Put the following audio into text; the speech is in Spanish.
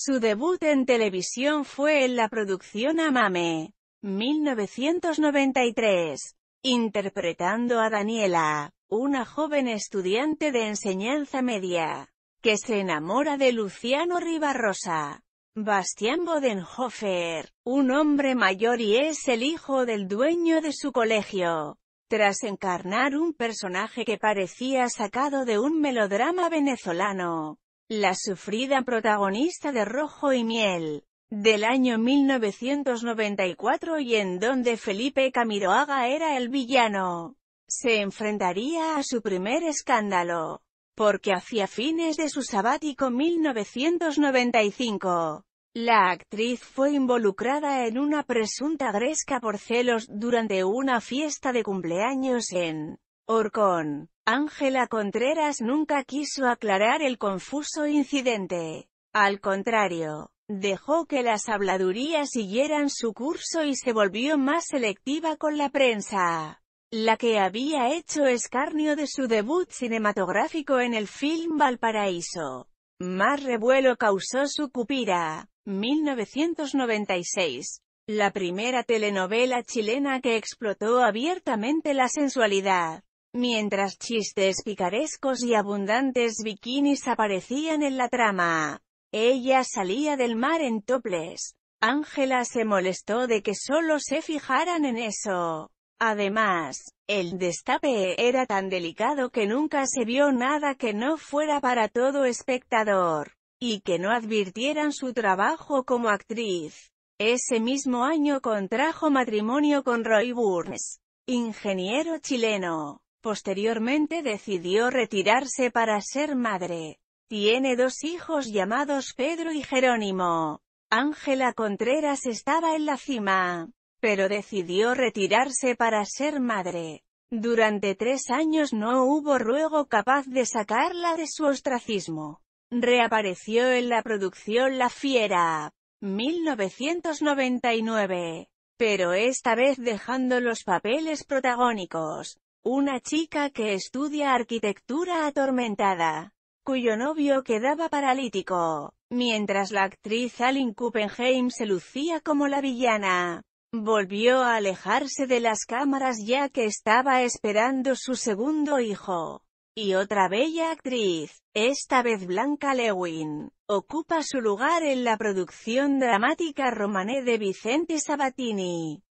Su debut en televisión fue en la producción Amame, 1993, interpretando a Daniela, una joven estudiante de enseñanza media, que se enamora de Luciano Rivarrosa. Bastián Bodenhofer, un hombre mayor y es el hijo del dueño de su colegio. Tras encarnar un personaje que parecía sacado de un melodrama venezolano, la sufrida protagonista de Rojo y Miel, del año 1994 y en donde Felipe Camiroaga era el villano. Se enfrentaría a su primer escándalo, porque hacia fines de su sabático 1995, la actriz fue involucrada en una presunta gresca por celos durante una fiesta de cumpleaños en Orcón. Ángela Contreras nunca quiso aclarar el confuso incidente. Al contrario, dejó que las habladurías siguieran su curso y se volvió más selectiva con la prensa, la que había hecho escarnio de su debut cinematográfico en el film Valparaíso. Más revuelo causó su Cupira, 1996, la primera telenovela chilena que explotó abiertamente la sensualidad mientras chistes picarescos y abundantes bikinis aparecían en la trama. Ella salía del mar en toples. Ángela se molestó de que solo se fijaran en eso. Además, el destape era tan delicado que nunca se vio nada que no fuera para todo espectador, y que no advirtieran su trabajo como actriz. Ese mismo año contrajo matrimonio con Roy Burns, ingeniero chileno. Posteriormente decidió retirarse para ser madre. Tiene dos hijos llamados Pedro y Jerónimo. Ángela Contreras estaba en la cima, pero decidió retirarse para ser madre. Durante tres años no hubo ruego capaz de sacarla de su ostracismo. Reapareció en la producción La Fiera, 1999, pero esta vez dejando los papeles protagónicos. Una chica que estudia arquitectura atormentada, cuyo novio quedaba paralítico, mientras la actriz Alin Kuppenheim se lucía como la villana. Volvió a alejarse de las cámaras ya que estaba esperando su segundo hijo. Y otra bella actriz, esta vez Blanca Lewin, ocupa su lugar en la producción dramática romané de Vicente Sabatini.